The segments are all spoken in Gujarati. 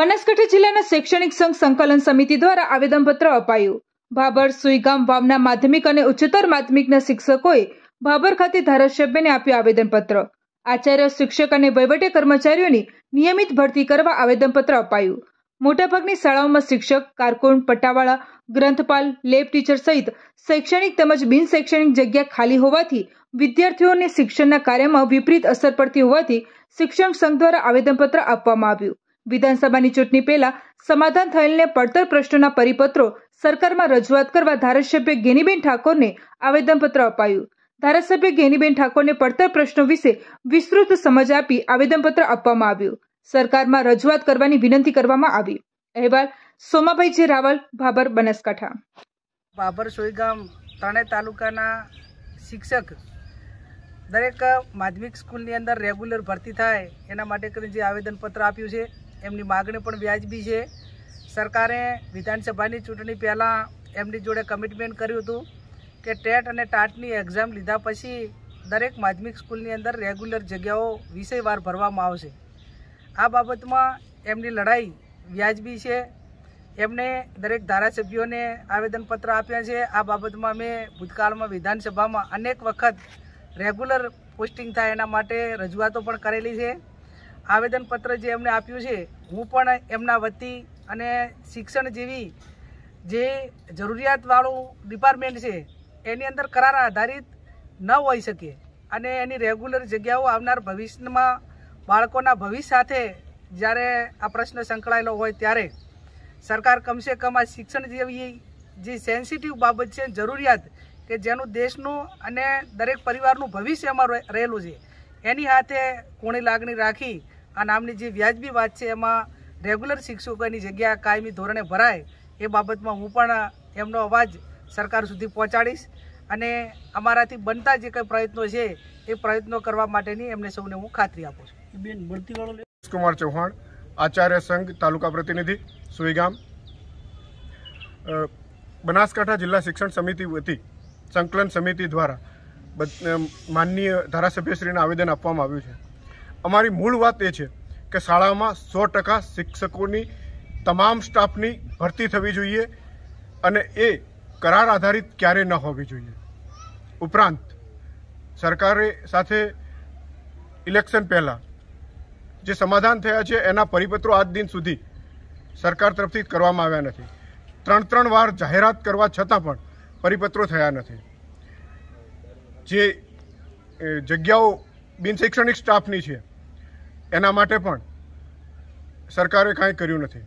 બનાસકાંઠા જિલ્લાના શૈક્ષણિક સંઘ સંકલન સમિતિ દ્વારા આવેદનપત્ર અપાયું ભાભર સુઈગામ વાવના માધ્યમિક અને ઉચ્ચતર માધ્યમિકના શિક્ષકોએ ભાભર ખાતે ધારાસભ્યને આપ્યું આવેદનપત્ર આચાર્ય શિક્ષક અને વહીવટી કર્મચારીઓની નિયમિત ભરતી કરવા આવેદનપત્ર અપાયું મોટાભાગની શાળાઓમાં શિક્ષક કારકુન પટ્ટાવાળા ગ્રંથપાલ લેબ ટીચર સહિત શૈક્ષણિક તેમજ બિન શૈક્ષણિક જગ્યા ખાલી હોવાથી વિદ્યાર્થીઓને શિક્ષણના કાર્યમાં વિપરીત અસર પડતી હોવાથી શિક્ષણ સંઘ દ્વારા આવેદનપત્ર આપવામાં આવ્યું વિધાનસભાની ચૂંટણી પહેલા સમાધાન થયેલને પડતર પ્રશ્નોના પરિપત્રો સરકારમાં રજૂઆત કરવા ધારાસભ્ય ગેનીબેન ઠાકોરને આવેદનપત્ર અપાયું ધારાસભ્ય ગેનીબેન ઠાકોરને પડતર પ્રશ્નો વિશે વિસ્તૃત સમજ આપી આવેદનપત્ર આપવામાં આવ્યું સરકારમાં રજૂઆત કરવાની વિનંતી કરવામાં આવી અહેવાલ સોમાભાઈ જે રાવલ ભાભર બનાસકાંઠા ભાભર સોયગામ તણે તાલુકાના શિક્ષક દરેક માધ્યમિક સ્કૂલની અંદર રેગ્યુલર ભરતી થાય એના માટે કરીને જે આવેદનપત્ર આપ્યું છે એમની માગણી પણ વ્યાજબી છે સરકારે વિધાનસભાની ચૂંટણી પહેલાં એમની જોડે કમિટમેન્ટ કર્યું હતું કે ટેટ અને ટાટની એક્ઝામ લીધા પછી દરેક માધ્યમિક સ્કૂલની અંદર રેગ્યુલર જગ્યાઓ વિષયવાર ભરવામાં આવશે આ બાબતમાં એમની લડાઈ વ્યાજબી છે એમણે દરેક ધારાસભ્યોને આવેદનપત્ર આપ્યા છે આ બાબતમાં મેં ભૂતકાળમાં વિધાનસભામાં અનેક વખત રેગ્યુલર પોસ્ટિંગ થાય એના માટે રજૂઆતો પણ કરેલી છે આવેદનપત્ર જે એમને આપ્યું છે હું પણ એમના વતી અને શિક્ષણ જેવી જે જરૂરિયાતવાળું ડિપાર્ટમેન્ટ છે એની અંદર કરાર આધારિત ન હોઈ શકે અને એની રેગ્યુલર જગ્યાઓ આવનાર ભવિષ્યમાં બાળકોના ભવિષ્ય સાથે જ્યારે આ પ્રશ્ન સંકળાયેલો હોય ત્યારે સરકાર કમસે કમ આ શિક્ષણ જેવી જે સેન્સિટિવ બાબત છે જરૂરિયાત કે જેનું દેશનું અને દરેક પરિવારનું ભવિષ્ય એમાં રહેલું છે એની હાથે કોણી લાગણી રાખી આ નામની જે વ્યાજબી વાત છે એમાં રેગ્યુલર શિક્ષકોની જગ્યા કાયમી ધોરણે ભરાય એ બાબતમાં હું પણ એમનો અવાજ સરકાર સુધી પહોંચાડીશ અને અમારાથી બનતા જે કંઈ પ્રયત્નો છે એ પ્રયત્નો કરવા માટેની એમને સૌને હું ખાતરી આપું છું બેન બળતીવાળો કુમાર ચૌહાણ આચાર્ય સંઘ તાલુકા પ્રતિનિધિ સુઈગામ બનાસકાંઠા જિલ્લા શિક્ષણ સમિતિ વતી સંકલન સમિતિ દ્વારા માનનીય ધારાસભ્યશ્રીને આવેદન આપવામાં આવ્યું છે અમારી મૂળ વાત એ છે કે શાળામાં સો ટકા શિક્ષકોની તમામ સ્ટાફની ભરતી થવી જોઈએ અને એ કરાર આધારિત ક્યારે ન હોવી જોઈએ ઉપરાંત સરકારે સાથે ઇલેક્શન પહેલાં જે સમાધાન થયા છે એના પરિપત્રો આજ દિન સુધી સરકાર તરફથી કરવામાં આવ્યા નથી ત્રણ ત્રણ વાર જાહેરાત કરવા છતાં પણ પરિપત્રો થયા નથી જે જગ્યાઓ બિનશૈક્ષણિક સ્ટાફની છે એના માટે પણ સરકારે કાંઈ કર્યું નથી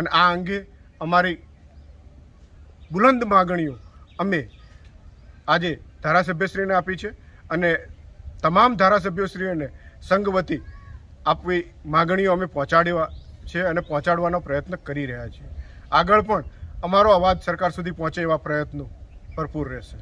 અને આ અંગે અમારી બુલંદ માગણીઓ અમે આજે ધારાસભ્યશ્રીને આપી છે અને તમામ ધારાસભ્યશ્રીઓને સંઘવતી આપવી માગણીઓ અમે પહોંચાડવા છે અને પહોંચાડવાનો પ્રયત્ન કરી રહ્યા છીએ આગળ પણ અમારો અવાજ સરકાર સુધી પહોંચે એવા પ્રયત્નો ભરપૂર રહેશે